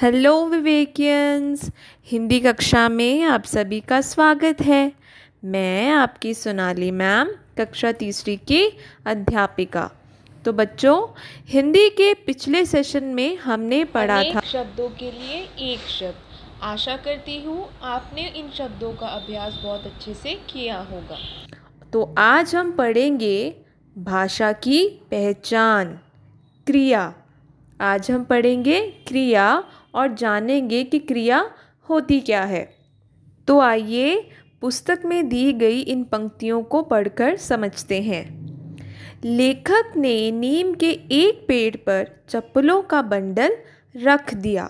hello विवेकियंस Hindi कक्षा में आप सभी का स्वागत है मैं आपकी सोनाली मैम कक्षा तीसरी की अध्यापिका तो बच्चों हिंदी के पिछले सेशन में हमने पढ़ा था शब्दों के लिए एक शब्द आशा करती हूँ आपने इन शब्दों का अभ्यास बहुत अच्छे से किया होगा तो आज हम पढ़ेंगे भाषा की पहचान क्रिया आज हम पढ़ेंगे क्रिया और जानेंगे कि क्रिया होती क्या है तो आइए पुस्तक में दी गई इन पंक्तियों को पढ़कर समझते हैं लेखक ने नीम के एक पेड़ पर चप्पलों का बंडल रख दिया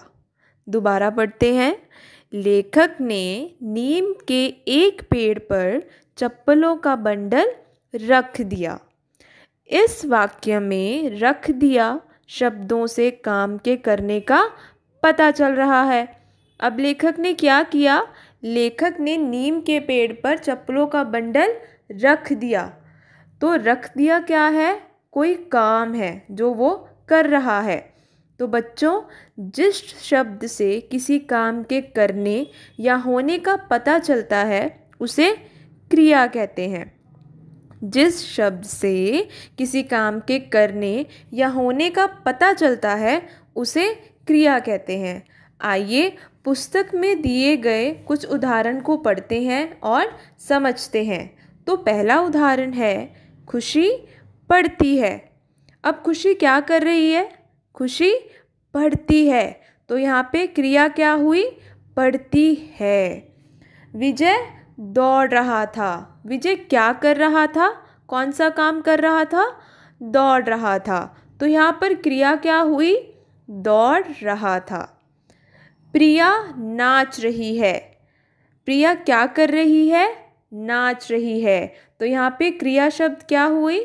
दोबारा पढ़ते हैं लेखक ने नीम के एक पेड़ पर चप्पलों का बंडल रख दिया इस वाक्य में रख दिया शब्दों से काम के करने का पता चल रहा है अब लेखक ने क्या किया लेखक ने नीम के पेड़ पर चप्पलों का बंडल रख दिया तो रख दिया क्या है कोई काम है जो वो कर रहा है तो बच्चों जिस शब्द से किसी काम के करने या होने का पता चलता है उसे क्रिया कहते हैं जिस शब्द से किसी काम के करने या होने का पता चलता है उसे क्रिया कहते हैं आइए पुस्तक में दिए गए कुछ उदाहरण को पढ़ते हैं और समझते हैं तो पहला उदाहरण है खुशी पढ़ती है अब खुशी क्या कर रही है खुशी पढ़ती है तो यहाँ पे क्रिया क्या हुई पढ़ती है विजय दौड़ रहा था विजय क्या कर रहा था कौन सा काम कर रहा था दौड़ रहा था तो यहाँ पर क्रिया क्या हुई दौड़ रहा था प्रिया नाच रही है प्रिया क्या कर रही है नाच रही है तो यहाँ पे क्रिया शब्द क्या हुई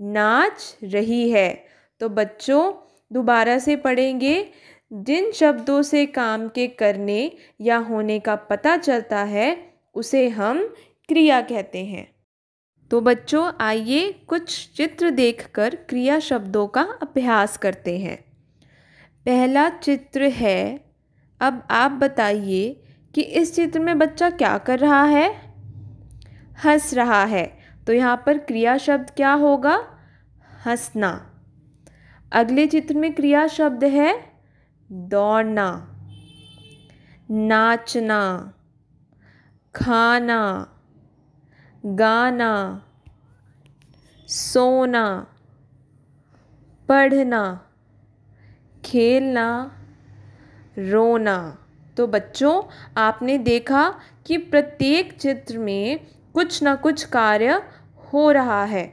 नाच रही है तो बच्चों दोबारा से पढ़ेंगे जिन शब्दों से काम के करने या होने का पता चलता है उसे हम क्रिया कहते हैं तो बच्चों आइए कुछ चित्र देखकर क्रिया शब्दों का अभ्यास करते हैं पहला चित्र है अब आप बताइए कि इस चित्र में बच्चा क्या कर रहा है हंस रहा है तो यहाँ पर क्रिया शब्द क्या होगा हंसना अगले चित्र में क्रिया शब्द है दौड़ना नाचना खाना गाना सोना पढ़ना खेलना रोना तो बच्चों आपने देखा कि प्रत्येक चित्र में कुछ ना कुछ कार्य हो रहा है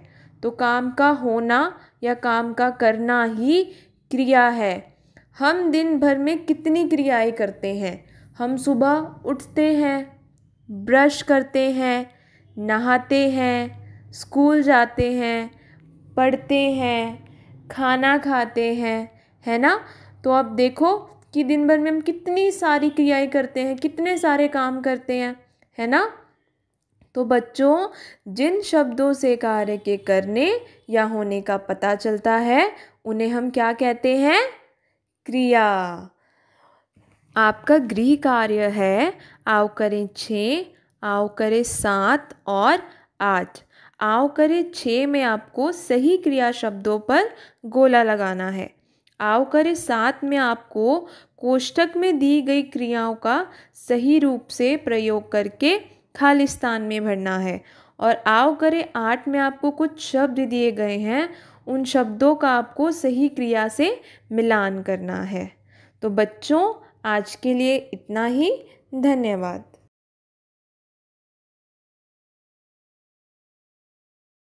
तो काम का होना या काम का करना ही क्रिया है हम दिन भर में कितनी क्रियाएं करते हैं हम सुबह उठते हैं ब्रश करते हैं नहाते हैं स्कूल जाते हैं पढ़ते हैं खाना खाते हैं है ना तो आप देखो कि दिन भर में हम कितनी सारी क्रियाएं करते हैं कितने सारे काम करते हैं है ना तो बच्चों जिन शब्दों से कार्य के करने या होने का पता चलता है उन्हें हम क्या कहते हैं क्रिया आपका गृह कार्य है आओ करें छ आओ करें सात और आठ आओ करें छ में आपको सही क्रिया शब्दों पर गोला लगाना है करें साथ में आपको कोष्ठक में दी गई क्रियाओं का सही रूप से प्रयोग करके खालिस्तान में भरना है और आओ करें आठ में आपको कुछ शब्द दिए गए हैं उन शब्दों का आपको सही क्रिया से मिलान करना है तो बच्चों आज के लिए इतना ही धन्यवाद